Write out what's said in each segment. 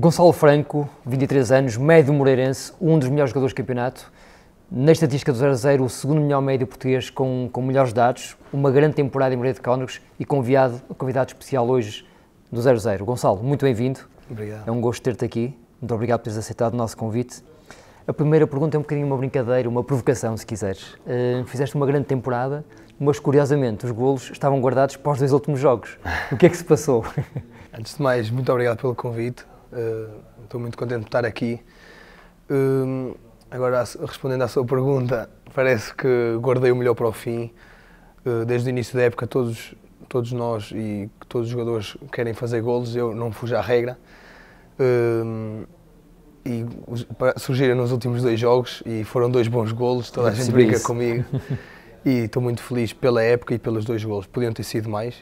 Gonçalo Franco, 23 anos, médio moreirense, um dos melhores jogadores do campeonato. Na estatística do 0-0, o segundo melhor médio português com, com melhores dados, uma grande temporada em Moreira de Cónegos e convidado, convidado especial hoje do 0-0. Gonçalo, muito bem-vindo. Obrigado. É um gosto ter-te aqui. Muito obrigado por teres aceitado o nosso convite. A primeira pergunta é um bocadinho uma brincadeira, uma provocação, se quiseres. Uh, fizeste uma grande temporada, mas curiosamente os golos estavam guardados para os dois últimos jogos. O que é que se passou? Antes de mais, muito obrigado pelo convite. Eh, estou muito contente de estar aqui. Hum, agora, respondendo à sua pergunta, parece que guardei o melhor para o fim. Eh, desde o início da época, todos, todos nós e todos os jogadores querem fazer golos, eu não fujo à regra. Hum, e surgiram nos últimos dois jogos e foram dois bons golos, toda a gente brinca comigo. e estou muito feliz pela época e pelos dois golos. Podiam ter sido mais,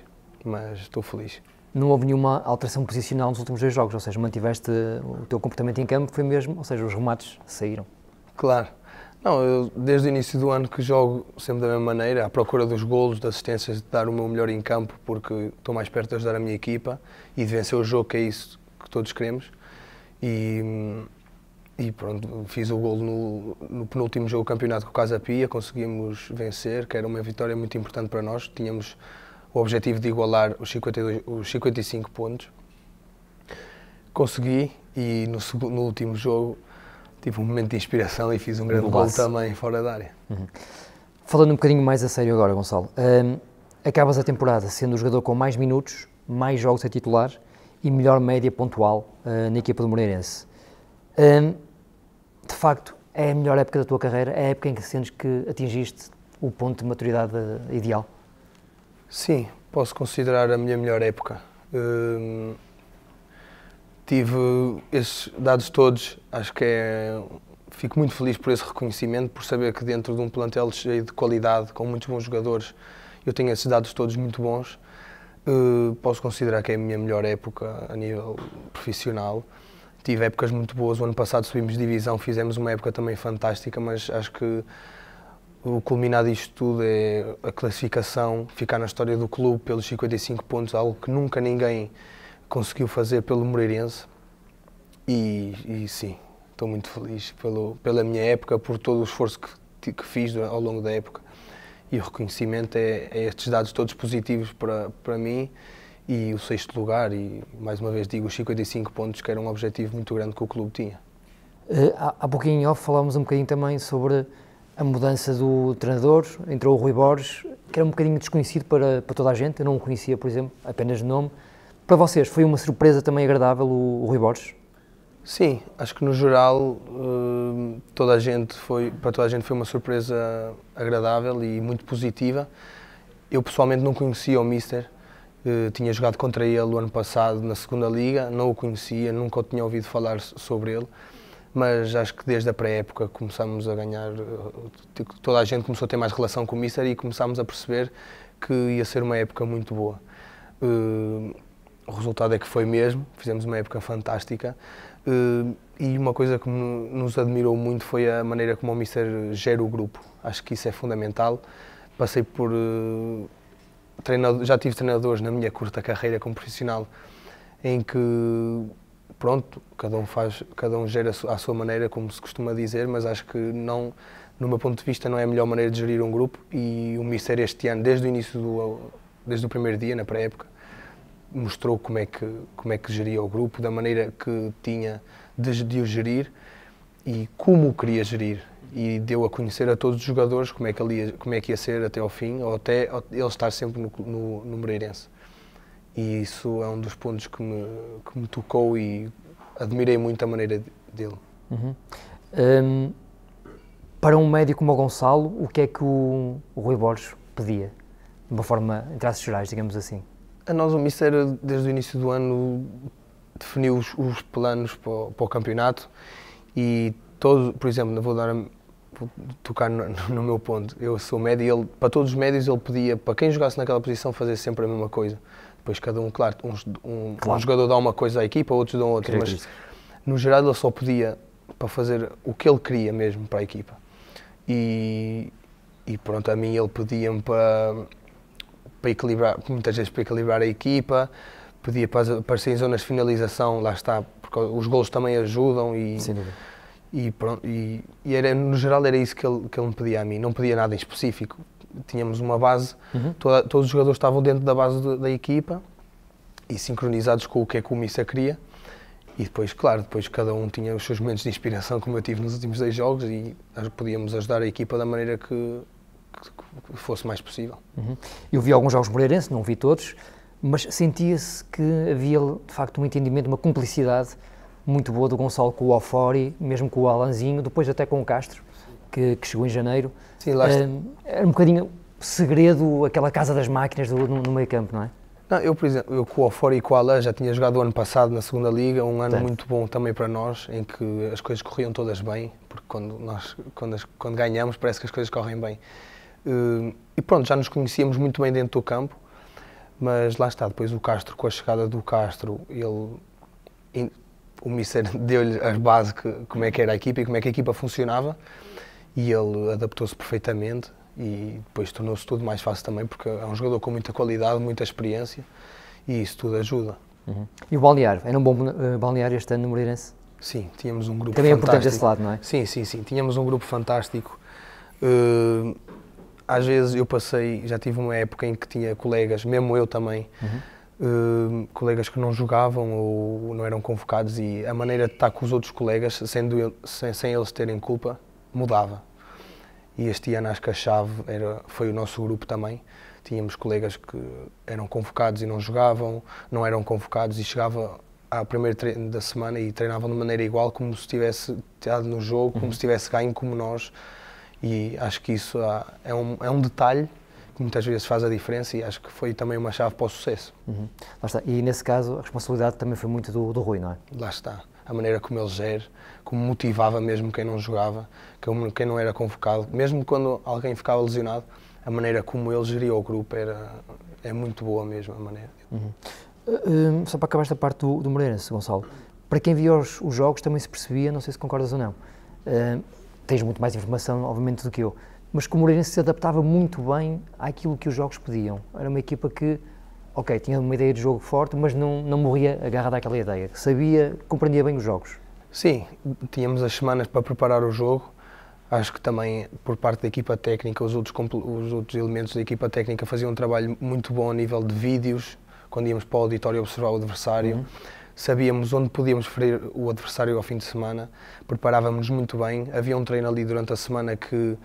mas estou feliz não houve nenhuma alteração posicional nos últimos dois jogos, ou seja, mantiveste uh, o teu comportamento em campo, foi mesmo, ou seja, os remates saíram. Claro. Não, eu desde o início do ano que jogo sempre da mesma maneira, à procura dos golos, das assistências, de dar o meu melhor em campo, porque estou mais perto de ajudar a minha equipa e de vencer o jogo, que é isso que todos queremos. E, e pronto, fiz o gol no, no, penúltimo jogo do campeonato com o Casa Pia, conseguimos vencer, que era uma vitória muito importante para nós. Tínhamos o objetivo de igualar os, 52, os 55 pontos. Consegui e no, no, último jogo tive um momento de inspiração e fiz um grande gol também fora da área. Uhum. Falando um bocadinho mais a sério agora, Gonçalo, um, acabas a temporada sendo o jogador com mais minutos, mais jogos a titular e melhor média pontual uh, na equipa do Moreirense. Um, de facto, é a melhor época da tua carreira? É a época em que sentes que atingiste o ponto de maturidade eh, ideal? Sim, posso considerar a minha melhor época. Hum, tive esses dados todos, acho que é. Fico muito feliz por esse reconhecimento, por saber que dentro de um plantel cheio de qualidade, com muitos bons jogadores, eu tenho esses dados todos muito bons. Uh, posso considerar que é a minha melhor época a nível profissional. Tive épocas muito boas. O ano passado subimos divisão, fizemos uma época também fantástica, mas acho que o culminar disto tudo é a classificação, ficar na história do clube pelos 55 pontos, algo que nunca ninguém conseguiu fazer pelo Moreirense. E, e sim, estou muito feliz pelo, pela minha época, por todo o esforço que, que fiz ao longo da época. E o reconhecimento é, é estes dados todos positivos para, para mim e o sexto lugar. E mais uma vez digo, os 55 pontos, que era um objetivo muito grande que o clube tinha. Eh, há, há pouquinho falámos um bocadinho também sobre a mudança do treinador, entrou o Rui Borges, que era um bocadinho desconhecido para, para toda a gente, eu não o conhecia, por exemplo, apenas de nome. Para vocês, foi uma surpresa também agradável o, o Rui Borges? Sim, acho que no geral hum, toda a gente foi, para toda a gente foi uma surpresa agradável e muito positiva. Eu pessoalmente não conhecia o Mister, eh, tinha jogado contra ele o ano passado na segunda liga, não o conhecia, nunca o tinha ouvido falar sobre ele mas acho que desde a pré-época começámos a ganhar, eh, toda a gente começou a ter mais relação com o Mister e começámos a perceber que ia ser uma época muito boa. Eh, o resultado é que foi mesmo, fizemos uma época fantástica eh, e uma coisa que nos admirou muito foi a maneira como o Mister gera o grupo. Acho que isso é fundamental. Passei por. treinador, já tive treinadores na minha curta carreira como profissional em que pronto, cada um faz, cada um gera à sua maneira, como se costuma dizer, mas acho que não, no meu ponto de vista, não é a melhor maneira de gerir um grupo e o Mister este ano, desde o início do, desde o primeiro dia, na pré-época, mostrou como é que como é que geria o grupo, da maneira que tinha de, de o gerir e como o queria gerir e deu a conhecer a todos os jogadores como é que, ia, como é que ia ser até ao fim, ou até ele estar sempre no, no, no Moreirense e isso é um dos pontos que me, que me tocou e admirei muito a maneira dele. Uhum. Um, para um médico como o Gonçalo, o que é que o, o Rui Borges pedia? De uma forma, em traços gerais, digamos assim. A nós, o Mister, desde o início do ano, definiu os, os planos para o, para o, campeonato e todos, por exemplo, vou, dar, vou tocar no, no, meu ponto. Eu sou médio e ele, para todos os médios, ele pedia, para quem jogasse naquela posição, fazer sempre a mesma coisa. Depois cada um, claro, um, um, claro. um jogador dá uma coisa à equipa, outros dão outra, mas no geral ele só podia para fazer o que ele queria mesmo para a equipa. E, e pronto, a mim ele pedia-me para, para equilibrar, muitas vezes para equilibrar a equipa, pedia para aparecer em zonas de finalização, lá está, porque os gols também ajudam e, Sim, e, pronto, e, e, era, no geral era isso que ele, que ele me pedia a mim, não pedia nada em específico, tínhamos uma base, uhum. toda, todos os jogadores estavam dentro da base de, da equipa e sincronizados com o que é que o Missa queria. E depois, claro, depois cada um tinha os seus momentos de inspiração, como eu tive nos últimos dois jogos, e podíamos ajudar a equipa da maneira que, que, que fosse mais possível. Uhum. Eu vi alguns jogos moreirense, não vi todos, mas sentia-se que havia, de facto, um entendimento, uma cumplicidade muito boa do Gonçalo com o Alfori, mesmo com o Alanzinho, depois até com o Castro que, que chegou em janeiro. Sim, lá está. era um bocadinho segredo aquela casa das máquinas do, no, no meio campo, não é? Não, eu, por exemplo, eu com o Fora e com a Alain já tinha jogado o ano passado na segunda Liga, um ano muito bom também para nós, em que as coisas corriam todas bem, porque quando, nós, quando, as, quando ganhamos parece que as coisas correm bem. Hum, e pronto, já nos conhecíamos muito bem dentro do campo, mas lá está, depois o Castro, com a chegada do Castro, ele, o Mister deu-lhe as bases como é que era a equipa e como é que a equipa funcionava e ele adaptou-se perfeitamente e depois tornou-se tudo mais fácil também, porque é um jogador com muita qualidade, muita experiência e isso tudo ajuda. Uhum. E o balneário? Era um bom eh, balneário este ano no Moreirense? Sim, tínhamos um grupo Também fantástico. Também é importante esse lado, não é? Sim, sim, sim. Tínhamos um grupo fantástico. Uh, às vezes eu passei, já tive uma época em que tinha colegas, mesmo eu também, uhum. uh, colegas que não jogavam ou não eram convocados e a maneira de estar com os outros colegas, sendo eu, sem, sem eles terem culpa, mudava. E este ano acho que a chave era, foi o nosso grupo também. Tínhamos colegas que eram convocados e não jogavam, não eram convocados e chegava ao primeiro treino da semana e treinavam de maneira igual, como se tivesse estado no jogo, como uhum. se tivesse ganho como nós. E acho que isso é um, é um detalhe que muitas vezes faz a diferença e acho que foi também uma chave para o sucesso. Uhum. E nesse caso a responsabilidade também foi muito do, do Rui, não é? Lá está a maneira como ele gera, como motivava mesmo quem não jogava, quem não era convocado. Mesmo quando alguém ficava lesionado, a maneira como ele geria o grupo era, é muito boa mesmo, a maneira. Uhum. Uh, só para acabar esta parte do, do Moreirense, Gonçalo, para quem via os, os, jogos também se percebia, não sei se concordas ou não, uh, tens muito mais informação, obviamente, do que eu, mas que o Moreirense se adaptava muito bem àquilo que os jogos pediam. Era uma equipa que ok, tinha uma ideia de jogo forte, mas não, não morria agarrado àquela ideia. Sabia, compreendia bem os jogos. Sim, tínhamos as semanas para preparar o jogo. Acho que também, por parte da equipa técnica, os outros, os outros elementos da equipa técnica faziam um trabalho muito bom a nível de vídeos, quando íamos para o auditório observar o adversário. Uhum. Sabíamos onde podíamos ferir o adversário ao fim de semana, preparávamos muito bem. Havia um treino ali durante a semana que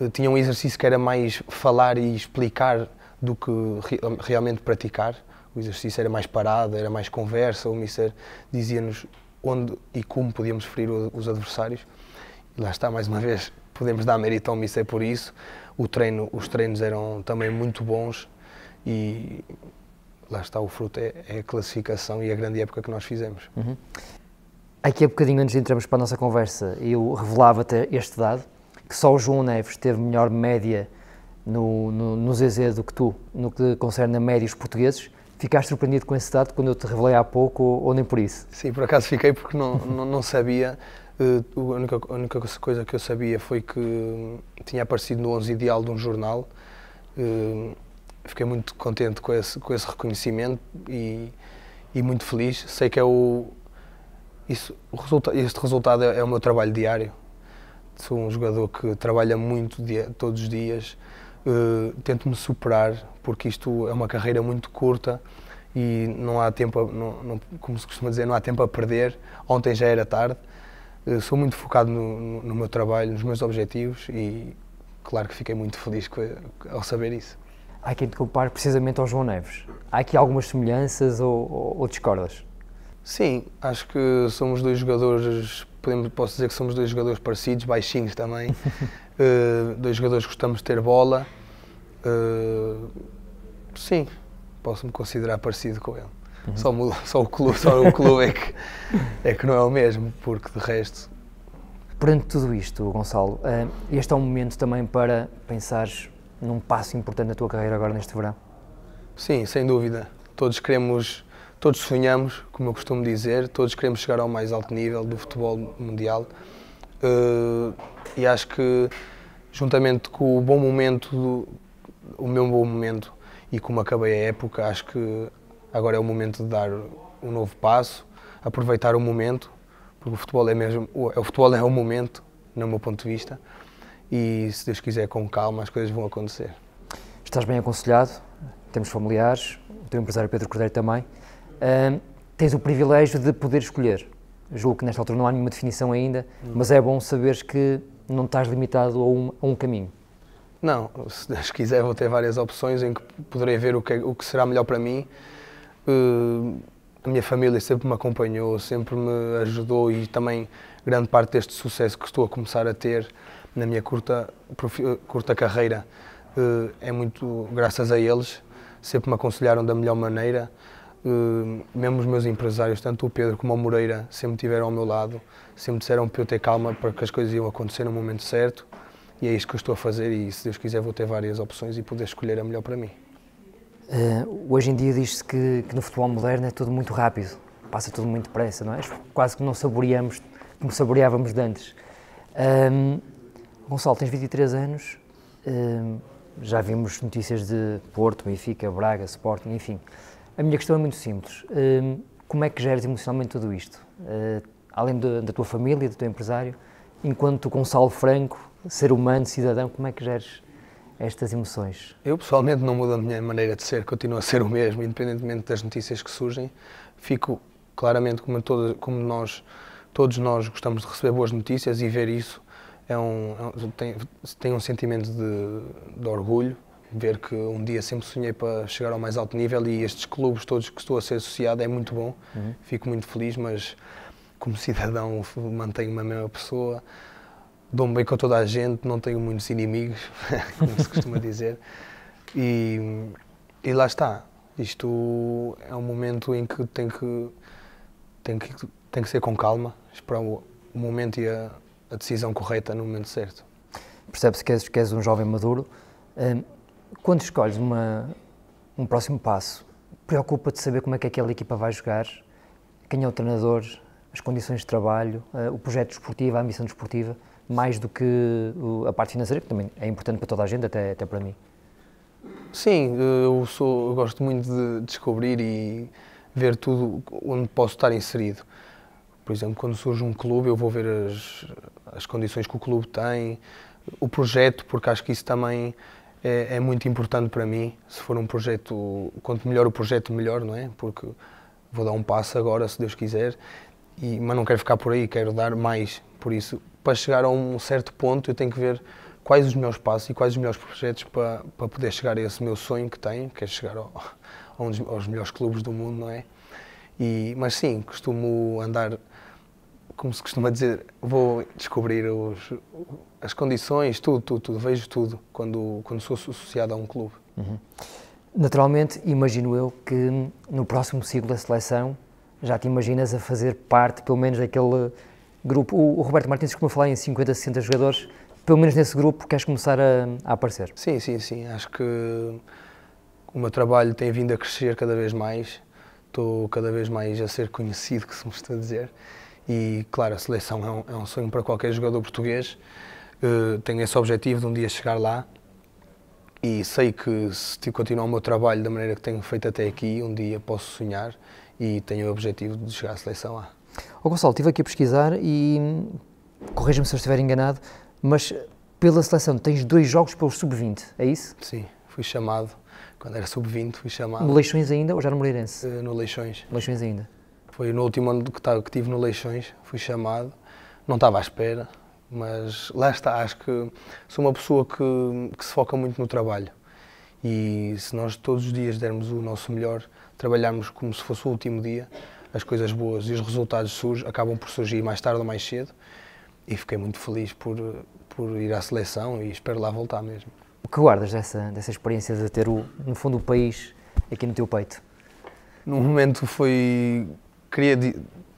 eh, tinha um exercício que era mais falar e explicar do que realmente praticar. O exercício era mais parado, era mais conversa, o Mister dizia-nos onde e como podíamos ferir os adversários. E lá está, mais uma vez, podemos dar mérito ao Mister por isso. O treino, os treinos eram também muito bons e lá está, o fruto é, é a classificação e a grande época que nós fizemos. Uhum. Aqui há bocadinho, antes de entrarmos para a nossa conversa, eu revelava-te este dado, que só o João Neves teve melhor média no, no, no do que tu, no que concerne a médios portugueses. Ficaste surpreendido com esse dado quando eu te revelei há pouco, ou, ou nem por isso? Sim, por acaso fiquei porque não, não, não sabia. Uh, a, única, a, única, coisa que eu sabia foi que hum, tinha aparecido no 11 Ideal de um jornal. Uh, fiquei muito contente com esse, com esse reconhecimento e, e muito feliz. Sei que é o, isso, o resulta, este resultado é, é o meu trabalho diário. Sou um jogador que trabalha muito dia, todos os dias eh, tento-me superar, porque isto é uma carreira muito curta e não há tempo, a, não, não, como se costuma dizer, não há tempo a perder. Ontem já era tarde. Eh, sou muito focado no, no, meu trabalho, nos meus objetivos e claro que fiquei muito feliz com, ao saber isso. Há quem te compare precisamente ao João Neves. Há aqui algumas semelhanças ou, ou, ou discordas? Sim, acho que somos dois jogadores, podemos, posso dizer que somos dois jogadores parecidos, baixinhos também. Eh, dois jogadores que gostamos de ter bola. Uh, sim, posso-me considerar parecido com ele. Uhum. Só, só, o clube, só o clube é, que, é que não é o mesmo, porque de resto. Perante tudo isto, Gonçalo, uh, este é um momento também para pensar num passo importante da tua carreira agora neste verão? Sim, sem dúvida. Todos queremos, todos sonhamos, como eu costumo dizer, todos queremos chegar ao mais alto nível do futebol mundial. Uh, e acho que, juntamente com o bom momento, o meu bom momento e como acabei a época, acho que agora é o momento de dar um novo passo, aproveitar o momento, porque o futebol é mesmo, o futebol é o momento, no meu ponto de vista, e se Deus quiser com calma as coisas vão acontecer. Estás bem aconselhado, temos familiares, o teu empresário Pedro Cordeiro também. Uh, tens o privilégio de poder escolher julgo que nesta altura não há nenhuma definição ainda, hum. mas é bom saberes que não estás limitado a um, a um caminho. Não, se Deus quiser vou ter várias opções em que poderei ver o que, é, o que será melhor para mim. Uh, a minha família sempre me acompanhou, sempre me ajudou e também grande parte deste sucesso que estou a começar a ter na minha curta, curta carreira uh, é muito graças a eles. Sempre me aconselharam da melhor maneira. Hum, mesmo os meus empresários, tanto o Pedro como o Moreira, sempre tiveram ao meu lado, sempre disseram para eu ter calma, para que as coisas iam acontecer no momento certo. E é isto que eu estou a fazer e, se Deus quiser, vou ter várias opções e poder escolher a melhor para mim. Uh, hoje em dia diz-se que, que, no futebol moderno é tudo muito rápido, passa tudo muito depressa, não é? Quase que não saboreamos como saboreávamos de antes. Um, Gonçalo, tens 23 anos, um, já vimos notícias de Porto, Benfica, Braga, Sporting, enfim. A minha questão é muito simples. Hum, como é que geres emocionalmente tudo isto? Uh, além da tua família, do teu empresário, enquanto Gonçalo Franco, ser humano, cidadão, como é que geres estas emoções? Eu pessoalmente não mudo a minha maneira de ser, continuo a ser o mesmo, independentemente das notícias que surgem. Fico claramente como, todo, como nós, todos nós gostamos de receber boas notícias e ver isso é um, é um tem, tem um sentimento de, de orgulho, ver que um dia sempre sonhei para chegar ao mais alto nível e estes clubes todos que estou a ser associado é muito bom. Uhum. Fico muito feliz, mas como cidadão mantenho uma mesma pessoa, dou-me bem com toda a gente, não tenho muitos inimigos, como se costuma dizer. E, e lá está. Isto é um momento em que tem que, tem que, tem que ser com calma, esperar o momento e a, a decisão correta no momento certo. Percebe-se que, és, que és um jovem maduro. Hum, quando escolhes uma, um próximo passo, preocupa-te saber como é que aquela equipa vai jogar, quem é o treinador, as condições de trabalho, eh, o projeto desportivo, a ambição desportiva, mais do que a parte financeira, que também é importante para toda a gente, até, até para mim. Sim, eu, sou, eu gosto muito de descobrir e ver tudo onde posso estar inserido. Por exemplo, quando surge um clube, eu vou ver as, as condições que o clube tem, o projeto, porque acho que isso também é, é, muito importante para mim. Se for um projeto, quanto melhor o projeto, melhor, não é? Porque vou dar um passo agora, se Deus quiser, e, mas não quero ficar por aí, quero dar mais. Por isso, para chegar a um certo ponto, eu tenho que ver quais os meus passos e quais os melhores projetos para, para poder chegar a esse meu sonho que tenho, que é chegar ao, a um dos, aos melhores clubes do mundo, não é? E, mas sim, costumo andar como se costuma dizer, vou descobrir os, as condições, tudo, tudo, tudo, vejo tudo quando, quando sou associado a um clube. Uhum. Naturalmente, imagino eu que no próximo ciclo da seleção já te imaginas a fazer parte, pelo menos, daquele grupo. O, Roberto Martins costuma falar em 50, 60 jogadores, pelo menos nesse grupo queres começar a, a aparecer. Sim, sim, sim. Acho que o meu trabalho tem vindo a crescer cada vez mais. Estou cada vez mais a ser conhecido, como se me a dizer. E, claro, a seleção é um, é um sonho para qualquer jogador português. Uh, tenho esse objetivo de um dia chegar lá e sei que se continuar o meu trabalho da maneira que tenho feito até aqui, um dia posso sonhar e tenho o objetivo de chegar à seleção lá. Oh, Gonçalo, estive aqui a pesquisar e corrija-me se eu estiver enganado, mas pela seleção tens dois jogos pelo sub-20, é isso? Sim, fui chamado. Quando era sub-20 fui chamado. No Leixões ainda ou já no Moreirense? Uh, no Leixões. Leixões ainda. Foi no último ano que, que tive no Leixões, fui chamado, não estava à espera, mas lá está, acho que sou uma pessoa que, que se foca muito no trabalho e se nós todos os dias dermos o nosso melhor, trabalharmos como se fosse o último dia, as coisas boas e os resultados surgem, acabam por surgir mais tarde ou mais cedo e fiquei muito feliz por, por ir à seleção e espero lá voltar mesmo. O que guardas dessa, dessa experiência de ter, o, no fundo, o país aqui no teu peito? No momento foi queria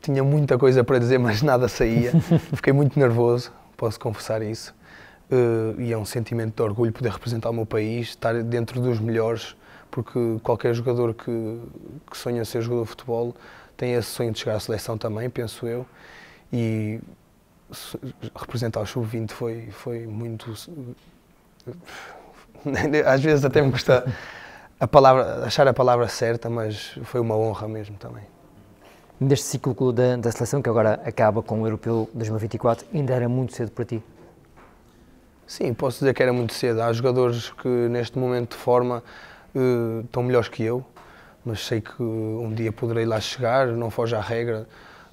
tinha muita coisa para dizer, mas nada saía. Fiquei muito nervoso, posso confessar isso. Uh, e é um sentimento de orgulho poder representar o meu país, estar dentro dos melhores, porque qualquer jogador que, que sonha ser jogador de futebol tem esse sonho de chegar à seleção também, penso eu. E representar o sub-20 foi, foi muito. Eh, às vezes até me custa a palavra, achar a palavra certa, mas foi uma honra mesmo também neste ciclo da, da seleção, que agora acaba com o Europeu 2024, ainda era muito cedo para ti? Sim, posso dizer que era muito cedo. Há jogadores que neste momento de forma uh, estão melhores que eu, mas sei que eh, um dia poderei lá chegar, não foge à regra.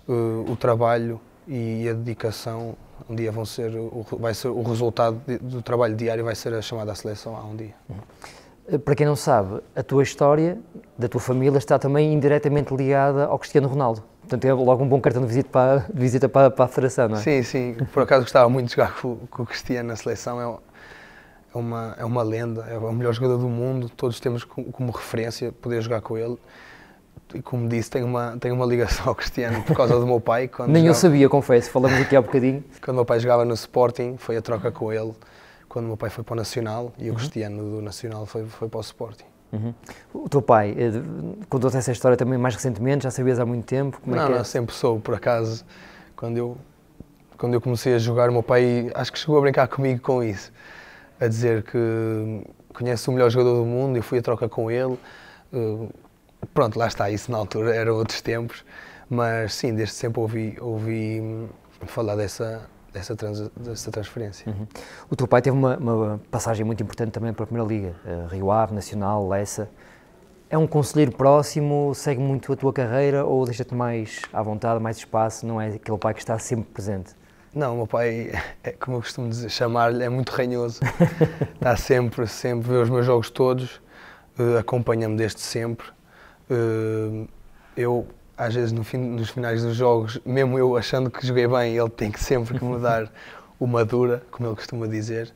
Uh, o trabalho e a dedicação um dia vão ser o, vai ser o resultado do trabalho diário vai ser a chamada à seleção há um dia. Uhum. Para quem não sabe, a tua história da tua família está também indiretamente ligada ao Cristiano Ronaldo. Portanto, é logo um bom cartão de visita para, de visita para, para a Federação, não é? Sim, sim. Por acaso gostava muito de jogar com, com o Cristiano na seleção. É, é uma, é uma lenda, é o melhor jogador do mundo. Todos temos como, como referência poder jogar com ele. E como disse, tenho uma, tenho uma ligação ao Cristiano por causa do meu pai. Nem jogava... eu sabia, confesso. Falamos aqui há um bocadinho. quando o meu pai jogava no Sporting, foi a troca com ele quando o meu pai foi para o Nacional e o uhum. Cristiano do Nacional foi, foi para o Sporting. Uhum. O teu pai eh, contou-te essa história também mais recentemente, já sabias há muito tempo? Como é não, é que é? não, sempre soube, por acaso, quando eu, quando eu comecei a jogar, o meu pai acho que chegou a brincar comigo com isso, a dizer que conhece o melhor jogador do mundo, eu fui a troca com ele, eh, pronto, lá está, isso na altura eram outros tempos, mas sim, desde sempre ouvi, ouvi falar dessa, dessa, trans, dessa transferência. Uhum. O teu pai teve uma, uma, passagem muito importante também para a Primeira Liga, uh, Rio Ave, Nacional, Lessa. É um conselheiro próximo, segue muito a tua carreira ou deixa-te mais à vontade, mais espaço, não é aquele pai que está sempre presente? Não, o meu pai, é, como eu costumo chamar-lhe, é muito ranhoso. está sempre, sempre, vê os meus jogos todos, uh, acompanha-me desde sempre. Uh, eu às vezes no fim, nos finais dos jogos, mesmo eu achando que joguei bem, ele tem que sempre que me dar uma dura, como ele costuma dizer.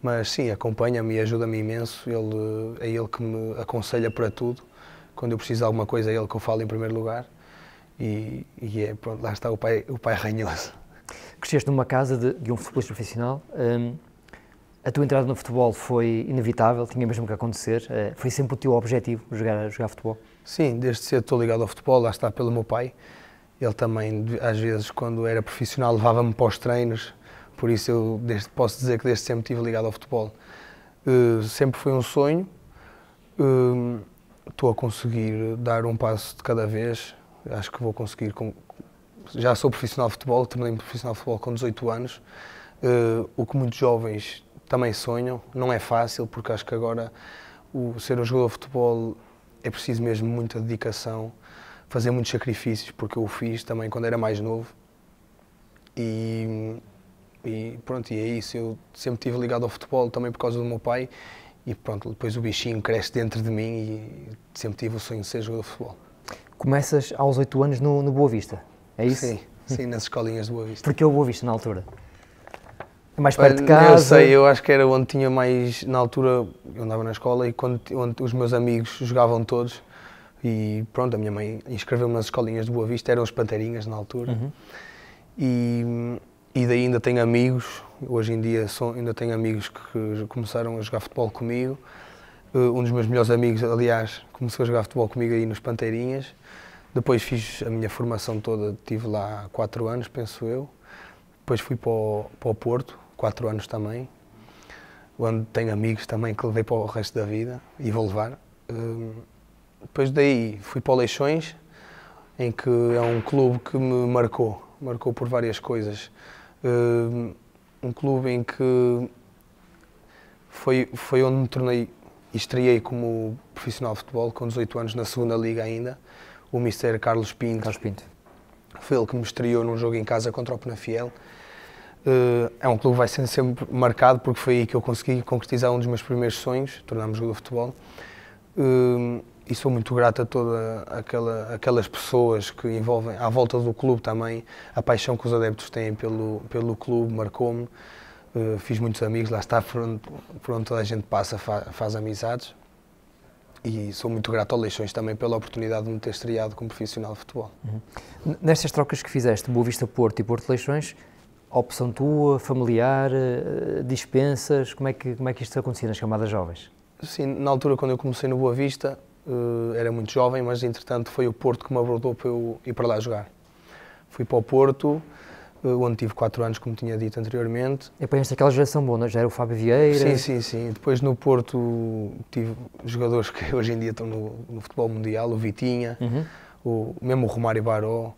Mas sim, acompanha-me e ajuda-me imenso. Ele, é ele que me aconselha para tudo. Quando eu preciso de alguma coisa, é ele que eu falo em primeiro lugar. E, e é, pronto, lá está o pai, o pai ranhoso. Cresceste numa casa de, de um futebolista profissional. Um a tua entrada no futebol foi inevitável, tinha mesmo que acontecer. Eh, foi sempre o teu objetivo jogar, jogar futebol? Sim, desde cedo estou ligado ao futebol, lá está pelo meu pai. Ele também, às vezes, quando era profissional, levava-me para os treinos, por isso eu desde, posso dizer que desde sempre estive ligado ao futebol. Uh, sempre foi um sonho. Uh, estou a conseguir dar um passo de cada vez. Acho que vou conseguir. Com... Já sou profissional de futebol, também profissional de futebol com 18 anos, uh, o que muitos jovens também sonham. Não é fácil, porque acho que agora o ser um jogador de futebol é preciso mesmo muita dedicação, fazer muitos sacrifícios, porque eu o fiz também quando era mais novo. E, e pronto, e é isso. Eu sempre estive ligado ao futebol também por causa do meu pai. E pronto, depois o bichinho cresce dentro de mim e sempre tive o sonho de ser jogador de futebol. Começas aos 8 anos no, no Boa Vista, é isso? Sim, sim, nas escolinhas de Boa Vista. Porque é o Boa Vista na altura? É mais perto de casa? Eu sei, eu acho que era onde tinha mais. Na altura, eu andava na escola e quando, onde os meus amigos jogavam todos. E pronto, a minha mãe inscreveu-me nas escolinhas de Boa Vista, eram os Panteirinhas na altura. Uhum. E, e daí ainda tenho amigos, hoje em dia ainda tenho amigos que começaram a jogar futebol comigo. Uh, um dos meus melhores amigos, aliás, começou a jogar futebol comigo aí nos Panteirinhas. Depois fiz a minha formação toda, tive lá quatro anos, penso eu. Depois fui para o, para o Porto, quatro anos também, onde tenho amigos também que levei para o resto da vida e vou levar. Hum, depois daí fui para o Leixões, em que é um clube que me marcou, marcou por várias coisas. Hum, um clube em que foi, foi onde me tornei e estreiei como profissional de futebol com 18 anos na segunda liga ainda, o Mister Carlos Pinto. Carlos Pinto. Foi ele que me estreou num jogo em casa contra o Penafiel eh, é um clube que vai sendo sempre marcado porque foi aí que eu consegui concretizar um dos meus primeiros sonhos, tornar-me jogador de futebol. Eh, e sou muito grato a todas aquela, aquelas pessoas que envolvem, à volta do clube também, a paixão que os adeptos têm pelo, pelo clube marcou-me. Eh, fiz muitos amigos, lá está, por onde, toda a gente passa faz, faz amizades. E sou muito grato ao Leixões também pela oportunidade de me ter estreado como profissional de futebol. Uhum. Nestas trocas que fizeste, Boa Vista Porto e Porto Leixões, opção tua, familiar, eh, dispensas? Como é que, como é que isto acontecia nas chamadas jovens? Sim, na altura quando eu comecei no Boa Vista, eh, era muito jovem, mas entretanto foi o Porto que me abordou para eu ir para lá jogar. Fui para o Porto, eh, onde tive 4 anos, como tinha dito anteriormente. E apanhaste aquela geração boa, não? É? já era o Fábio Vieira? Sim, sim, sim. Depois no Porto tive jogadores que hoje em dia estão no, no futebol mundial, o Vitinha, uhum. o, mesmo o Romário Baró,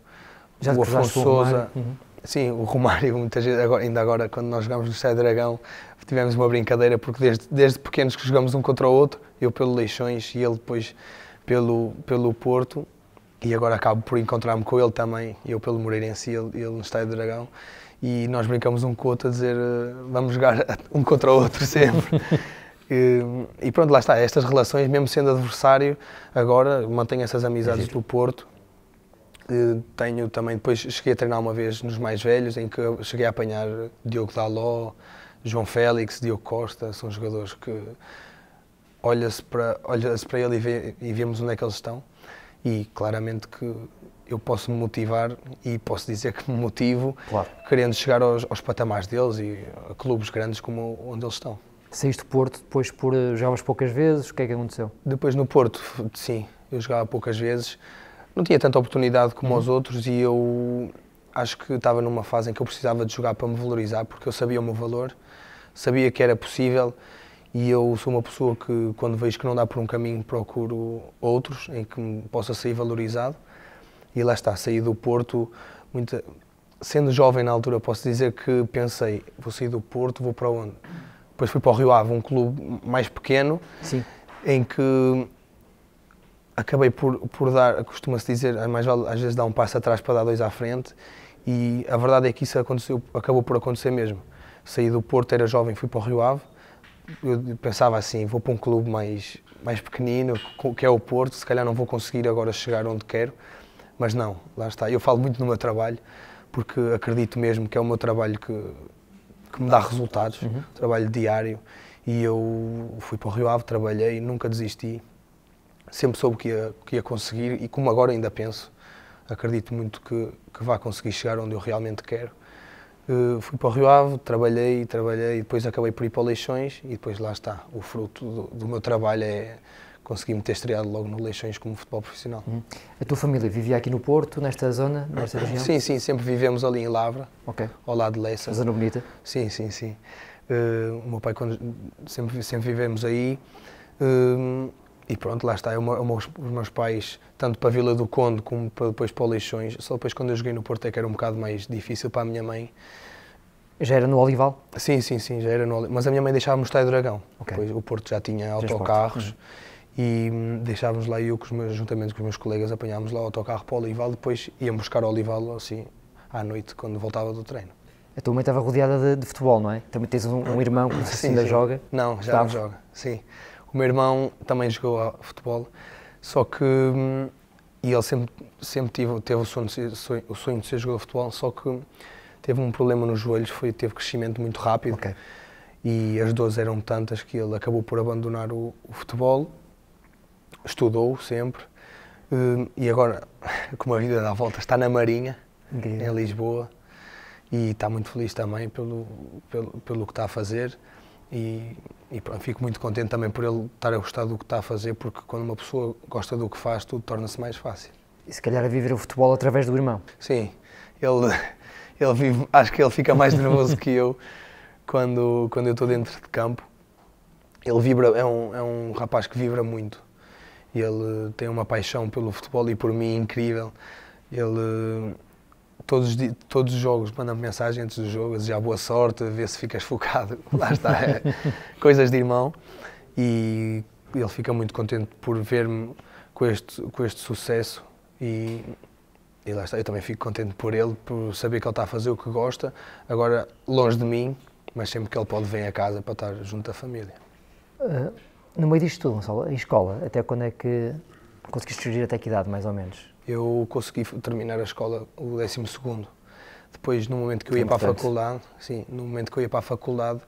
já o Afonso Souza. Uhum. Sim, o Romário, muitas vezes, agora, ainda agora, quando nós jogámos no Sai Dragão, tivemos uma brincadeira, porque desde, desde pequenos que jogamos um contra o outro, eu pelo Leixões e ele depois pelo, pelo Porto, e agora acabo por encontrar-me com ele também, eu pelo Moreirense e ele, ele no Estádio Dragão, e nós brincamos um com o outro a dizer eh, vamos jogar um contra o outro sempre. e, eh, e, pronto, lá está, estas relações, mesmo sendo adversário, agora mantenho essas amizades do Porto eh, tenho também, depois cheguei a treinar uma vez nos mais velhos, em que cheguei a apanhar Diogo Daló, João Félix, Diogo Costa, são jogadores que olha-se para, olha para ele e, vê, e vemos onde é que eles estão. E claramente que eu posso me motivar e posso dizer que me motivo claro. querendo chegar aos, aos patamares deles e a clubes grandes como onde eles estão. Saíste do Porto depois por eh, jogavas poucas vezes, o que é que aconteceu? Depois no Porto, sim, eu jogava poucas vezes não tinha tanta oportunidade como uhum. os outros e eu acho que estava numa fase em que eu precisava de jogar para me valorizar, porque eu sabia o meu valor, sabia que era possível e eu sou uma pessoa que, quando vejo que não dá por um caminho, procuro outros em que possa sair valorizado. E lá está, saí do Porto. Muita... Sendo jovem na altura, posso dizer que pensei: vou sair do Porto, vou para onde? Depois fui para o Rio Ave, um clube mais pequeno, Sim. em que acabei por, por dar, costuma-se dizer, é mais vale às vezes dar um passo atrás para dar dois à frente, e a verdade é que isso aconteceu, acabou por acontecer mesmo. Saí do Porto, era jovem, fui para o Rio Ave, eu pensava assim, vou para um clube mais, mais pequenino, que é o Porto, se calhar não vou conseguir agora chegar onde quero, mas não, lá está. Eu falo muito no meu trabalho, porque acredito mesmo que é o meu trabalho que, que me dá resultados, uhum. trabalho diário, e eu fui para o Rio Ave, trabalhei, nunca desisti, sempre soube que ia, que ia conseguir e como agora ainda penso, acredito muito que, que vá conseguir chegar onde eu realmente quero. Uh, fui para o Rio Ave, trabalhei, trabalhei, depois acabei por ir para o Leixões e depois lá está. O fruto do, do meu trabalho é conseguir me ter estreado logo no Leixões como futebol profissional. Hum. A tua família vivia aqui no Porto, nesta zona, nesta região? Sim, sim, sempre vivemos ali em Lavra, okay. ao lado de Leça. A zona bonita? Sim, sim, sim. Uh, o meu pai, quando, sempre, sempre vivemos aí. Uh, e pronto, lá está. Eu, os meus pais, tanto para a Vila do Conde como para, depois para o Leixões, só depois quando eu joguei no Porto é que era um bocado mais difícil para a minha mãe. Já era no Olival? Sim, sim, sim, já era no Olival. Mas a minha mãe deixava-me estar em Dragão. Okay. Depois, o Porto já tinha autocarros uhum. e hum, deixávamos lá, eu com os meus, juntamente com os meus colegas, apanhámos lá o autocarro para o Olival, depois íamos buscar o Olival assim, à noite, quando voltava do treino. A tua mãe estava rodeada de, de futebol, não é? Também tens um, um irmão que sim, ainda sim. joga? Não, já Estava. não joga, sim. O meu irmão também jogou futebol, só que hum, e ele sempre, sempre teve o sonho, sonho, o sonho de ser jogador de futebol, só que teve um problema nos joelhos, foi, teve crescimento muito rápido okay. e as dores eram tantas que ele acabou por abandonar o, o futebol, estudou sempre hum, e agora, como a vida dá volta, está na Marinha, okay. em Lisboa e está muito feliz também pelo, pelo, pelo que está a fazer e e pronto, fico muito contente também por ele estar a gostar do que está a fazer, porque quando uma pessoa gosta do que faz, tudo torna-se mais fácil. E se calhar a viver o futebol através do irmão. Sim, ele, ele vive, acho que ele fica mais nervoso que eu quando, quando eu estou dentro de campo. Ele vibra, é um, é um rapaz que vibra muito. Ele tem uma paixão pelo futebol e por mim incrível. Ele todos, todos os jogos mandam-me mensagem antes do jogo, já ah, boa sorte, a ver se ficas focado. Lá está, é, coisas de irmão. E ele fica muito contente por ver-me com este, com este sucesso. E, e lá está, eu também fico contente por ele, por saber que ele está a fazer o que gosta, agora longe de mim, mas sempre que ele pode vem a casa para estar junto da família. Uh, no meio disto tudo, Gonçalo, em escola, até quando é que conseguiste surgir até que idade, mais ou menos? eu consegui terminar a escola o 12 segundo. Depois, no momento que eu ia para a faculdade, sim, no momento que eu ia para a faculdade,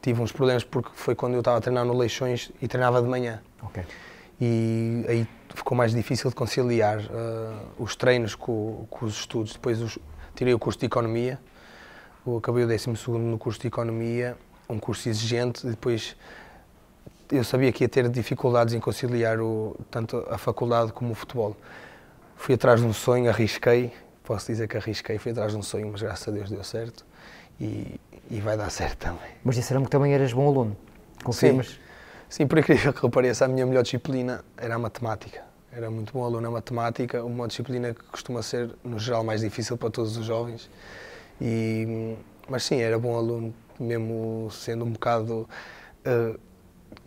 tive uns problemas porque foi quando eu estava a treinar no Leixões e treinava de manhã. Okay. E aí ficou mais difícil de conciliar uh, os treinos com, com, os estudos. Depois os, tirei o curso de Economia, eu acabei o 12 no curso de Economia, um curso exigente, e depois eu sabia que ia ter dificuldades em conciliar o, tanto a faculdade como o futebol. Fui atrás de um sonho, arrisquei, posso dizer que arrisquei, fui atrás de um sonho, mas graças a Deus deu certo e, e vai dar certo também. Mas disseram que também eras bom aluno, confirmas? Sim, sim por incrível que pareça, a minha melhor disciplina era a matemática. Era muito bom aluno na matemática, uma disciplina que costuma ser, no geral, mais difícil para todos os jovens. E, mas sim, era bom aluno, mesmo sendo um bocado, uh,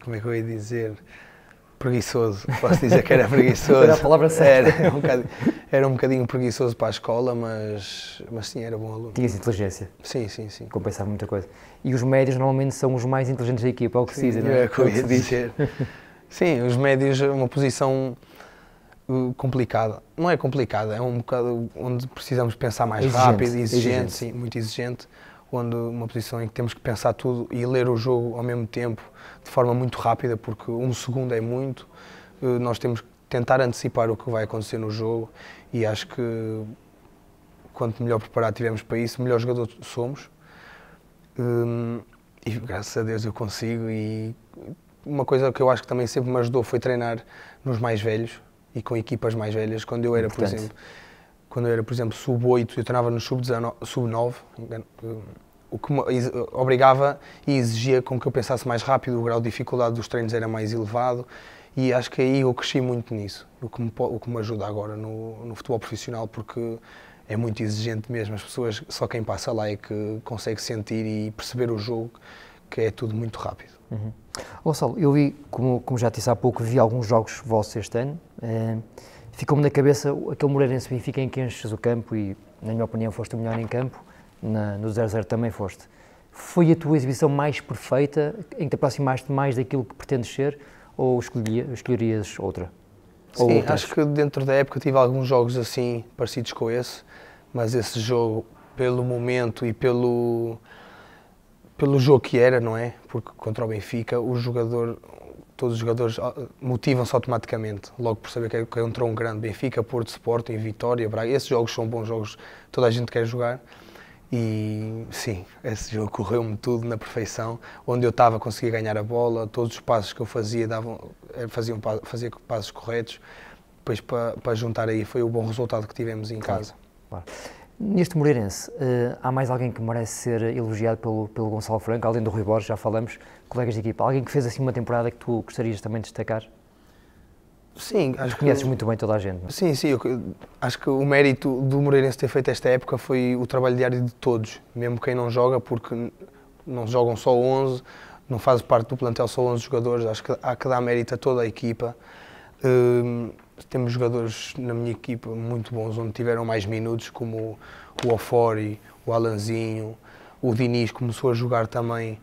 como é que eu ia dizer, preguiçoso, posso dizer que era preguiçoso. era a palavra certa. Era, era, um era, um bocadinho, preguiçoso para a escola, mas, mas sim, era bom aluno. Tinhas inteligência? Sim, sim, sim. Compensava muita coisa. E os médios normalmente são os mais inteligentes da equipa, é o que se diz, não é? É o que eu é ia dizer. sim, os médios é uma posição uh, complicada. Não é complicada, é um bocado onde precisamos pensar mais exigente, rápido, exigente, exigente, sim, muito exigente quando uma posição em que temos que pensar tudo e ler o jogo ao mesmo tempo, de forma muito rápida, porque um segundo é muito. Eh, nós temos que tentar antecipar o que vai acontecer no jogo e acho que quanto melhor preparado tivermos para isso, melhor jogador somos. Hum, e graças a Deus eu consigo. E uma coisa que eu acho que também sempre me ajudou foi treinar nos mais velhos e com equipas mais velhas. Quando eu era, Importante. por exemplo, quando eu era, por exemplo, sub-8, eu treinava no sub-9, sub o que me obrigava e exigia com que eu pensasse mais rápido, o grau de dificuldade dos treinos era mais elevado e acho que aí eu cresci muito nisso, o que me, o que me ajuda agora no, no futebol profissional, porque é muito exigente mesmo, as pessoas, só quem passa lá é que consegue sentir e perceber o jogo, que é tudo muito rápido. Uhum. Gonçalo, eu vi, como, como já disse há pouco, vi alguns jogos vossos este ano. Eh, ficou-me na cabeça aquele Moreirense Benfica em que enches o campo e, na minha opinião, foste o melhor em campo, na, no 0-0 também foste. Foi a tua exibição mais perfeita, em que te aproximaste mais daquilo que pretendes ser, ou escolhia, escolherias outra? Ou Sim, outras? acho que dentro da época tive alguns jogos assim, parecidos com esse, mas esse jogo, pelo momento e pelo pelo jogo que era, não é? Porque contra o Benfica, o jogador, todos os jogadores ah, motivam-se automaticamente, logo por saber é, que é, um tronco grande. Benfica, Porto, Sporting, Vitória, Braga. Esses jogos são bons jogos, toda a gente quer jogar. E sim, esse jogo correu-me tudo na perfeição. Onde eu estava, conseguia ganhar a bola, todos os passos que eu fazia davam, eh, faziam, fazia passos corretos. Depois, para, para juntar aí, foi o bom resultado que tivemos em casa. Claro. Neste Moreirense, eh, há mais alguém que merece ser elogiado pelo, pelo Gonçalo Franco, além do Rui Borges, já falamos, colegas de equipa, alguém que fez assim uma temporada que tu gostarias também de destacar? Sim, acho conheces que, muito bem toda a gente. Não? É? Sim, sim, eu, acho que o mérito do Moreirense ter feito esta época foi o trabalho diário de todos, mesmo quem não joga, porque não jogam só 11, não faz parte do plantel só 11 jogadores, acho que há que dar mérito a toda a equipa. Uh, temos jogadores na minha equipa muito bons, onde tiveram mais minutos, como o Ofori, o Alanzinho, o Diniz começou a jogar também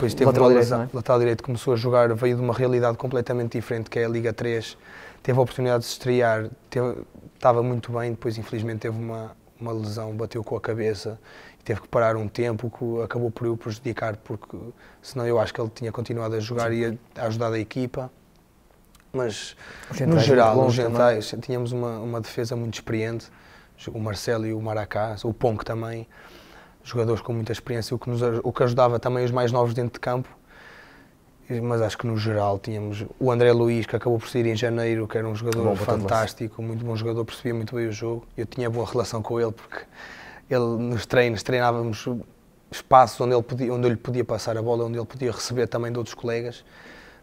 depois teve lateral, direito, lateral, é? lateral direito, começou a jogar, veio de uma realidade completamente diferente, que é a Liga 3. Teve a oportunidade de se estrear, teve, estava muito bem, depois infelizmente teve uma, uma lesão, bateu com a cabeça teve que parar um tempo, que acabou por o prejudicar, porque senão eu acho que ele tinha continuado a jogar Sim. e a ajudar a equipa. Mas, no geral, nos gentais, tínhamos uma, uma defesa muito experiente, o Marcelo e o Maracá, o Ponco também jogadores com muita experiência, o que, nos, o que ajudava também os mais novos dentro de campo. Mas acho que no geral tínhamos o André Luiz, que acabou por sair em janeiro, que era um jogador bom, fantástico, muito bom jogador, percebia muito bem o jogo. Eu tinha boa relação com ele, porque ele nos treinos treinávamos espaços onde, ele podia, onde eu lhe podia passar a bola, onde ele podia receber também de outros colegas.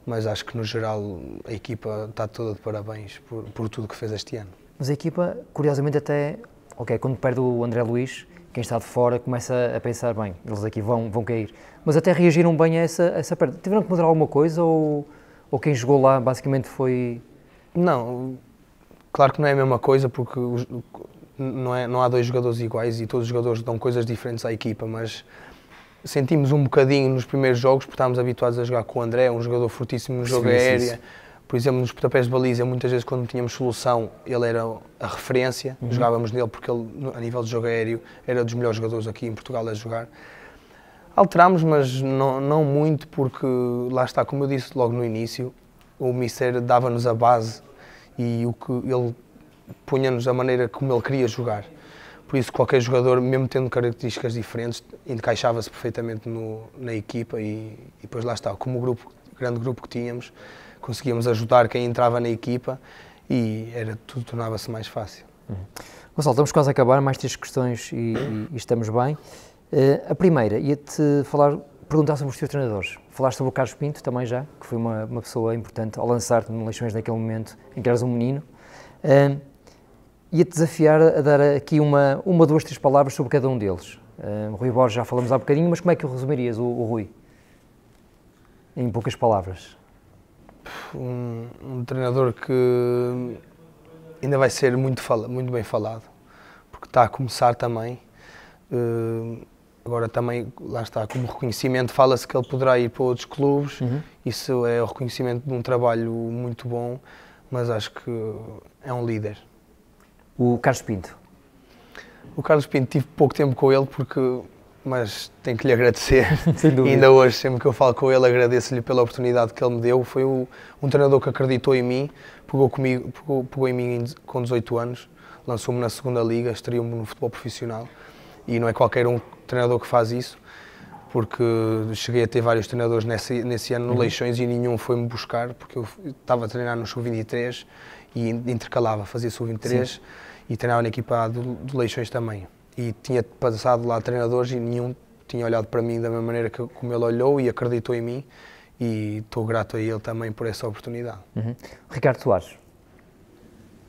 Mas acho que no geral a equipa está toda de parabéns por, por tudo que fez este ano. Mas a equipa, curiosamente, até, ok, quando perde o André Luiz, quem está de fora começa a pensar, bem, eles aqui vão, vão cair. Mas até reagiram bem a essa, a essa perda. Tiveram que mudar alguma coisa ou, ou quem jogou lá basicamente foi... Não, claro que não é a mesma coisa porque os, não, é, não há dois jogadores iguais e todos os jogadores dão coisas diferentes à equipa, mas sentimos um bocadinho nos primeiros jogos, porque estávamos habituados a jogar com o André, um jogador fortíssimo no jogo aéreo, por exemplo, nos papéis de baliza, muitas vezes quando tínhamos solução, ele era a referência, uhum. jogávamos nele porque ele, a nível de jogo aéreo, era dos melhores jogadores aqui em Portugal a jogar. Alterámos, mas não, não muito, porque lá está, como eu disse logo no início, o Mister dava-nos a base e o que ele punha-nos a maneira como ele queria jogar. Por isso, qualquer jogador, mesmo tendo características diferentes, encaixava-se perfeitamente no, na equipa e, e depois lá está. Como o grupo, grande grupo que tínhamos, conseguíamos ajudar quem entrava na equipa e era, tudo tornava-se mais fácil. Uhum. Gonçalo, estamos quase a acabar, mais três questões e, e, estamos bem. Uh, a primeira, ia-te falar, perguntar sobre os teus treinadores. Falaste sobre o Carlos Pinto também já, que foi uma, uma pessoa importante ao lançar-te no Leixões naquele momento em que eras um menino. Uh, ia-te desafiar a dar aqui uma, uma, duas, três palavras sobre cada um deles. Uh, Rui Borges já falamos há bocadinho, mas como é que o resumirias o, o Rui? Em poucas palavras um, um treinador que ainda vai ser muito, fala, muito bem falado, porque está a começar também. Uh, agora também, lá está, como reconhecimento, fala-se que ele poderá ir para outros clubes, uhum. isso é o reconhecimento de um trabalho muito bom, mas acho que é um líder. O Carlos Pinto? O Carlos Pinto, tive pouco tempo com ele porque mas tenho que lhe agradecer. ainda hoje, sempre que eu falo com ele, agradeço-lhe pela oportunidade que ele me deu. Foi um, um treinador que acreditou em mim, pegou, comigo, pegou, pegou em mim com 18 anos, lançou-me na segunda liga, estreou-me no futebol profissional. E não é qualquer um treinador que faz isso, porque cheguei a ter vários treinadores nesse, nesse ano no uhum. Leixões e nenhum foi-me buscar, porque eu estava a treinar no Sub-23 e intercalava, fazia Sub-23 e treinava na equipa do, do Leixões também e tinha passado lá treinadores e nenhum tinha olhado para mim da mesma maneira que, como ele olhou e acreditou em mim e estou grato a ele também por essa oportunidade. Uhum. Ricardo Soares,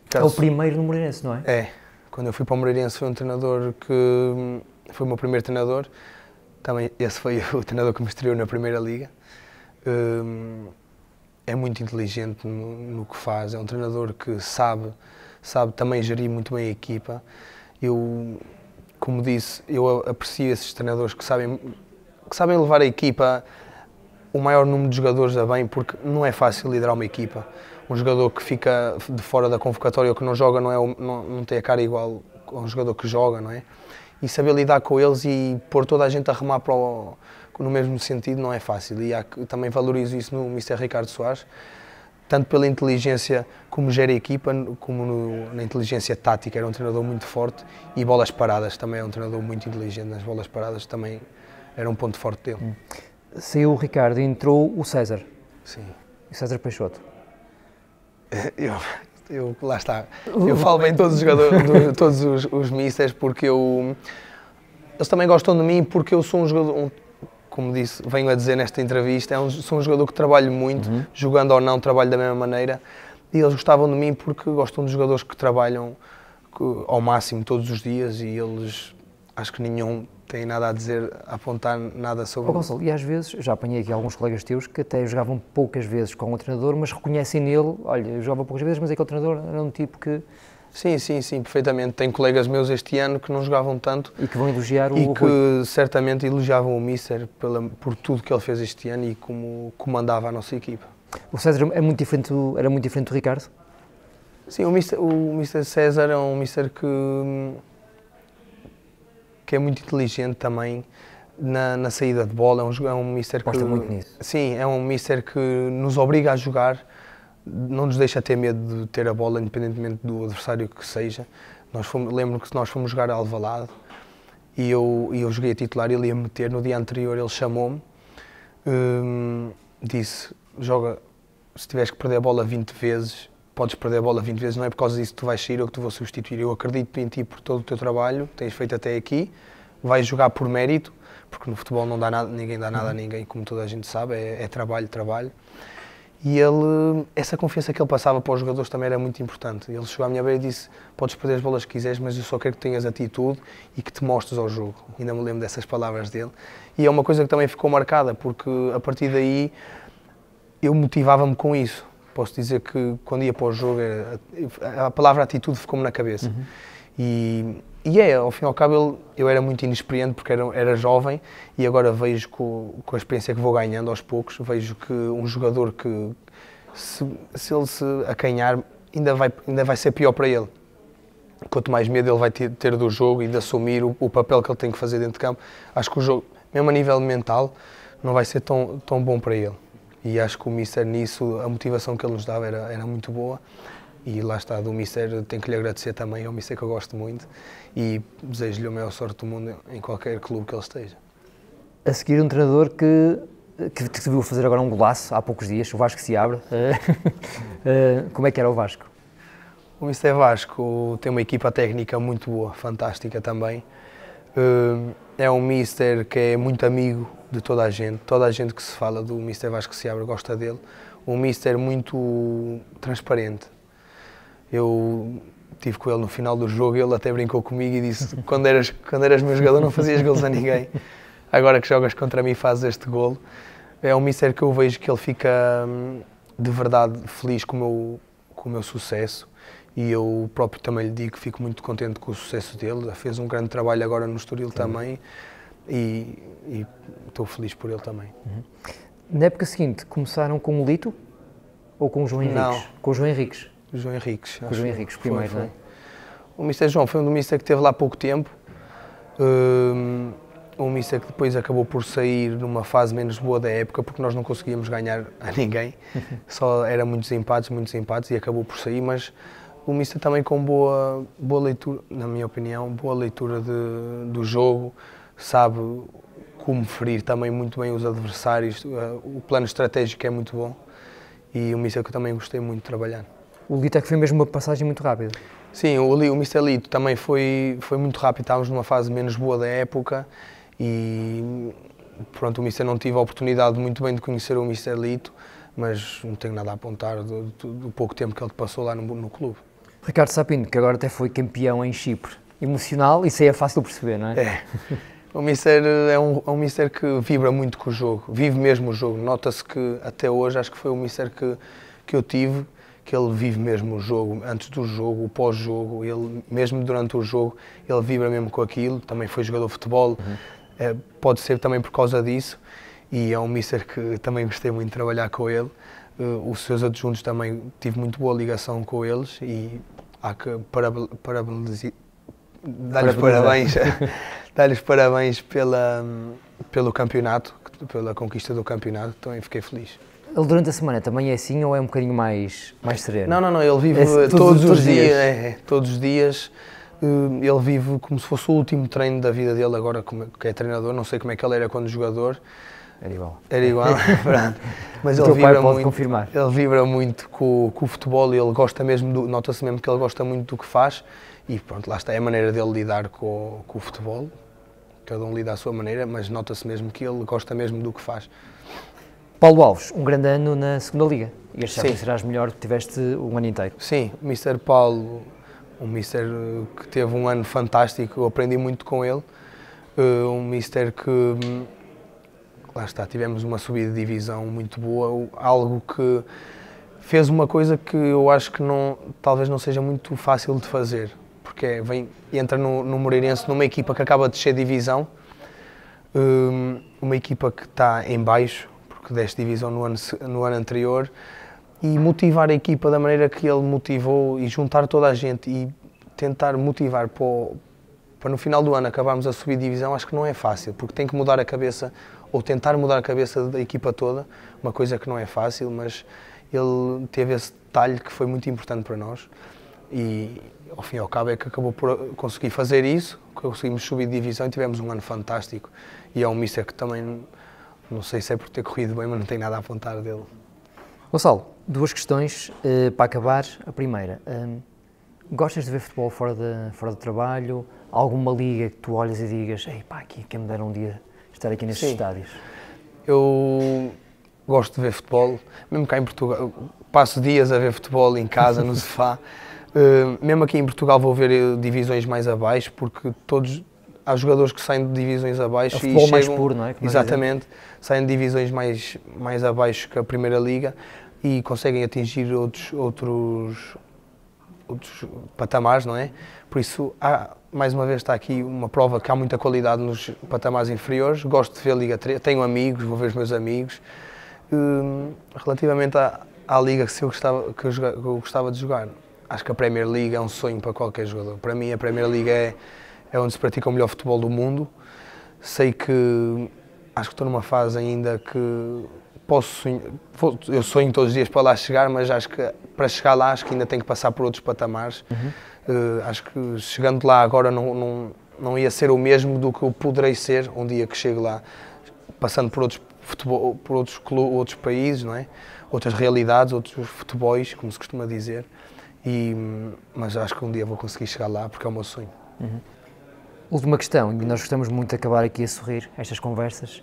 Caso, é o primeiro no Moreirense, não é? É, quando eu fui para o Moreirense foi um treinador que foi o meu primeiro treinador, também esse foi o treinador que me estreou na Primeira Liga. Um, é muito inteligente no, no, que faz, é um treinador que sabe, sabe também gerir muito bem a equipa. Eu como disse, eu aprecio esses treinadores que sabem, que sabem levar a equipa o maior número de jogadores a bem, porque não é fácil liderar uma equipa. Um jogador que fica de fora da convocatória ou que não joga não, é, não, não tem a cara igual a um jogador que joga, não é? E saber lidar com eles e pôr toda a gente a remar para o, no mesmo sentido não é fácil. E há, também valorizo isso no Mr. Ricardo Soares, tanto pela inteligência como gera a equipa, como no, na inteligência tática. Era um treinador muito forte e bolas paradas também. É um treinador muito inteligente nas bolas paradas, também era um ponto forte dele. Hum. Saiu o Ricardo e entrou o César. Sim. E César Peixoto. Eu, eu, lá está. Eu falo bem todos os jogadores, todos os, os mísseis, porque eu. Eles também gostam de mim porque eu sou um jogador, um, como disse, venho a dizer nesta entrevista, é um, sou um jogador que trabalho muito, uhum. jogando ou não, trabalho da mesma maneira. E eles gostavam de mim porque gostam de jogadores que trabalham ao máximo todos os dias e eles, acho que nenhum tem nada a dizer, a apontar nada sobre. Oh, Gonçalo, e às vezes, já apanhei aqui alguns colegas teus que até jogavam poucas vezes com o treinador, mas reconhecem nele, olha, eu jogava poucas vezes, mas é que o treinador era um tipo que Sim, sim, sim, perfeitamente. Tenho colegas meus este ano que não jogavam tanto. E que vão elogiar o E que Rui. certamente elogiavam o Mister pela, por tudo que ele fez este ano e como comandava a nossa equipa. O César é muito diferente, era muito diferente do Ricardo? Sim, o Mister, o Mister César é um Mister que, que é muito inteligente também na, na saída de bola. É um, é um Mister Gosta que. muito nisso. Sim, é um Mister que nos obriga a jogar não nos deixa ter medo de ter a bola, independentemente do adversário que seja. Nós fomos, lembro que nós fomos jogar a Alvalade e eu, eu joguei a titular e ele ia meter. No dia anterior ele chamou-me, hum, disse, joga, se tiveres que perder a bola 20 vezes, podes perder a bola 20 vezes, não é por causa disso que tu vais sair ou que tu vou substituir. Eu acredito em ti por todo o teu trabalho que tens feito até aqui, vais jogar por mérito, porque no futebol não dá nada, ninguém dá nada a ninguém, como toda a gente sabe, é, é trabalho, trabalho. E ele, essa confiança que ele passava para os jogadores também era muito importante. Ele chegou à minha beira e disse: Podes perder as bolas que quiseres, mas eu só quero que tenhas atitude e que te mostres ao jogo. Ainda me lembro dessas palavras dele. E é uma coisa que também ficou marcada, porque a partir daí eu motivava-me com isso. Posso dizer que quando ia para o jogo, a palavra atitude ficou-me na cabeça. Uhum. E e é, ao fim e ao cabo, ele, eu era muito inexperiente porque era, era jovem e agora vejo com, com a experiência que vou ganhando aos poucos, vejo que um jogador que, se, se ele se acanhar, ainda vai, ainda vai ser pior para ele. Quanto mais medo ele vai ter, ter do jogo e de assumir o, o, papel que ele tem que fazer dentro de campo, acho que o jogo, mesmo a nível mental, não vai ser tão, tão bom para ele. E acho que o Mister nisso, a motivação que ele nos dava era, era muito boa e lá está, do Mister tenho que lhe agradecer também, é um Mister que eu gosto muito e desejo-lhe a maior sorte do mundo em qualquer clube que ele esteja. A seguir, um treinador que que te viu fazer agora um golaço há poucos dias, o Vasco se abre. Eh, eh, como é que era o Vasco? O Mister Vasco tem uma equipa técnica muito boa, fantástica também. Eh, é um Mister que é muito amigo de toda a gente. Toda a gente que se fala do Mister Vasco se abre gosta dele. Um Mister muito transparente, eu tive com ele no final do jogo, ele até brincou comigo e disse: quando eras, quando eras meu jogador, não fazias gols a ninguém. Agora que jogas contra mim, fazes este golo. É um mistério que eu vejo que ele fica hum, de verdade feliz com o meu, com o meu sucesso e eu próprio também lhe digo que fico muito contente com o sucesso dele. Fez um grande trabalho agora no Estoril Sim. também e, e estou feliz por ele também. Uhum. Na época seguinte, começaram com o Lito ou com o João Henriques? Não. Com o João Henriques. João Henriques. o João Henriques, primeiro, foi, é? O Mister João foi um do Mister que teve lá pouco tempo. Um, um Mister que depois acabou por sair numa fase menos boa da época, porque nós não conseguíamos ganhar a ninguém. Só era muitos empates, muitos empates, e acabou por sair, mas o Mister também com boa, boa leitura, na minha opinião, boa leitura de, do jogo, sabe como ferir também muito bem os adversários, eh, o plano estratégico é muito bom e o Mister que eu também gostei muito de trabalhar o Lito é que foi mesmo uma passagem muito rápida. Sim, o, o Mr. Lito também foi, foi muito rápido, estávamos numa fase menos boa da época e pronto, o Mister não tive a oportunidade muito bem de conhecer o Mister Lito, mas não tenho nada a apontar do, do, do pouco tempo que ele passou lá no, no, clube. Ricardo Sapino, que agora até foi campeão em Chipre, emocional, isso aí é fácil de perceber, não é? É. O Mister eh, é um, é um Mister que vibra muito com o jogo, vive mesmo o jogo. Nota-se que até hoje acho que foi o Mister que, que eu tive que ele vive mesmo o jogo, antes do jogo, o pós-jogo, ele mesmo durante o jogo, ele vibra mesmo com aquilo, também foi jogador de futebol, uhum. é, pode ser também por causa disso, e é um mister que também gostei muito de trabalhar com ele. Uh, eh, os seus adjuntos também, tive muito boa ligação com eles e há que parabéns, parabéns dar-lhes parabéns, dar parabéns pela, hum, pelo campeonato, pela conquista do campeonato, também fiquei feliz. Ele durante a semana também é assim ou é um bocadinho mais, mais sereno? Não, não, não, ele vive é, todos, todos, os dias. dias é, é todos os dias hum, ele vive como se fosse o último treino da vida dele agora é, que é treinador, não sei como é que ele era quando jogador. Era igual. Era igual, Mas o ele vibra, muito, confirmar. ele vibra muito com, com o futebol e ele gosta mesmo, nota-se mesmo que ele gosta muito do que faz e pronto, lá está, é a maneira dele lidar com, com o futebol, cada um lida à sua maneira, mas nota-se mesmo que ele gosta mesmo do que faz. Paulo Alves, um grande ano na segunda liga. E este que serás melhor que tiveste um ano inteiro. Sim, Mr. Paulo, um Mister que teve um ano fantástico, eu aprendi muito com ele. Eh, um Mister que, hum, lá está, tivemos uma subida de divisão muito boa, algo que fez uma coisa que eu acho que não, talvez não seja muito fácil de fazer, porque é, vem, entra no, no Moreirense numa equipa que acaba de descer divisão, hum, uma equipa que está em baixo, que deste divisão no ano, no ano anterior e motivar a equipa da maneira que ele motivou e juntar toda a gente e tentar motivar para, o, para no final do ano acabarmos a subir divisão, acho que não é fácil, porque tem que mudar a cabeça ou tentar mudar a cabeça da equipa toda, uma coisa que não é fácil, mas ele teve esse detalhe que foi muito importante para nós e ao fim e ao cabo é que acabou por conseguir fazer isso, conseguimos subir divisão e tivemos um ano fantástico e é um mister que também não sei se é por ter corrido bem, mas não tenho nada a apontar dele. Gonçalo, duas questões uh, para acabar. A primeira, ehm, gostas de ver futebol fora, de, fora do trabalho? Alguma liga que tu olhas e digas, ei pá, aqui, quem me dera um dia estar aqui nesses Sim. estádios? Eu gosto de ver futebol, mesmo cá em Portugal, passo dias a ver futebol em casa, no sofá. Uh, mesmo aqui em Portugal vou ver eh, divisões mais abaixo, porque todos, há jogadores que saem de divisões abaixo é e futebol chegam, mais puro, não é? Como é exatamente saem de divisões mais, mais abaixo que a Primeira Liga e conseguem atingir outros, outros, outros patamares, não é? Por isso, há, mais uma vez, está aqui uma prova que há muita qualidade nos patamares inferiores. Gosto de ver a Liga 3, tenho amigos, vou ver os meus amigos. Hum, relativamente à, à Liga que eu, gostava, que eu, que eu gostava de jogar, acho que a Premier League é um sonho para qualquer jogador. Para mim, a Premier League é, é onde se pratica o melhor futebol do mundo. Sei que Acho que estou numa fase ainda que posso, eu sonho todos os dias para lá chegar, mas acho que para chegar lá acho que ainda tenho que passar por outros patamares. Uhum. Uh, acho que chegando lá agora não, não, não ia ser o mesmo do que eu poderei ser um dia que chego lá, passando por outros futebol, por outros clubes, outros países, não é? Outras realidades, outros futebols, como se costuma dizer. E, mas acho que um dia vou conseguir chegar lá porque é o meu sonho. Uhum. Última questão, e nós gostamos muito de acabar aqui a sorrir estas conversas.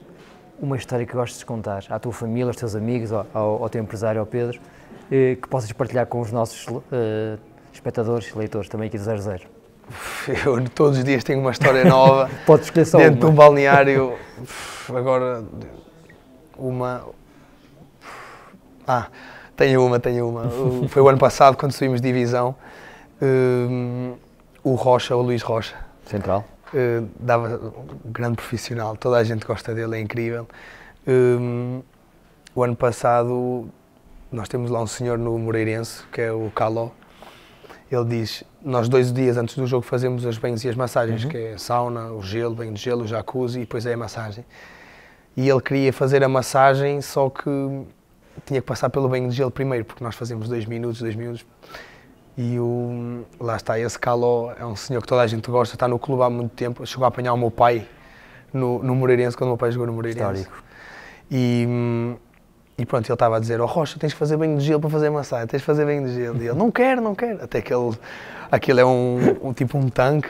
Uma história que gostes de contar à tua família, aos teus amigos, ao, ao teu empresário, ao Pedro, eh, que possas partilhar com os nossos eh, espectadores e leitores também aqui do 00. Eu todos os dias tenho uma história nova. Podes escolher só Dentro uma. de um balneário, agora uma. Ah, tenho uma, tenho uma. Foi o ano passado quando subimos divisão. Um, o Rocha, o Luís Rocha. Central. Eh, dava um grande profissional, toda a gente gosta dele, é incrível. Um, ehm, o ano passado nós temos lá um senhor no Moreirense, que é o Caló. Ele diz, nós dois dias antes do jogo fazemos os banhos e as massagens, uhum. que é sauna, o gelo, banho de gelo, o jacuzzi e depois é a massagem. E ele queria fazer a massagem, só que tinha que passar pelo banho de gelo primeiro, porque nós fazemos dois minutos, dois minutos. E o, lá está, esse Caló é um senhor que toda a gente gosta, está no clube há muito tempo. Chegou a apanhar o meu pai no, no Moreirense, quando o meu pai jogou no Moreirense. Histórico. E, e pronto, ele estava a dizer: Oh Rocha, tens de fazer banho de gelo para fazer massagem, tens de fazer banho de gelo. E ele: Não quero, não quero. Até que ele, aquilo é um, um tipo um tanque.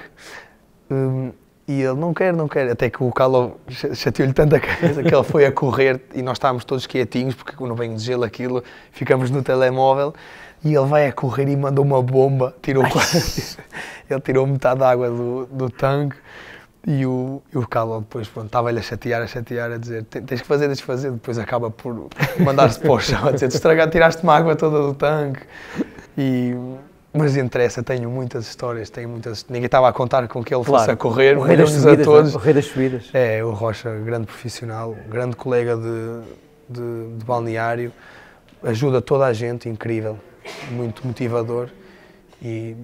Um, e ele: Não quero, não quero. Até que o Caló chateou-lhe tanto a cabeça que ele foi a correr e nós estávamos todos quietinhos, porque o banho de gelo aquilo, ficamos no telemóvel. E ele vai a correr e mandou uma bomba, tirou ele tirou metade da água do, do tanque e o, e o Calon depois estava-lhe a chatear, a chatear, a dizer tens que fazer, tens que fazer, depois acaba por mandar-se para o chão, a dizer estragar, tiraste-me a água toda do tanque. E, mas interessa, tenho muitas histórias, tenho muitas. Ninguém estava a contar com que ele claro, fosse a correr, o rei das subidas, a todos. O rei das subidas. É, o Rocha, grande profissional, grande colega de, de, de balneário, ajuda toda a gente, incrível muito motivador e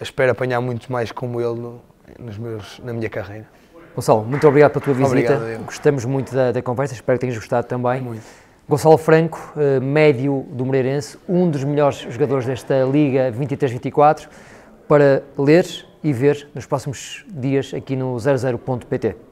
espero apanhar muitos mais como ele no, nos meus, na minha carreira. Gonçalo, muito obrigado pela tua visita. Obrigado, Gostamos muito da, da, conversa, espero que tenhas gostado também. Muito. Gonçalo Franco, eh, médio do Moreirense, um dos melhores jogadores desta Liga 23-24, para ler e ver nos próximos dias aqui no 00.pt.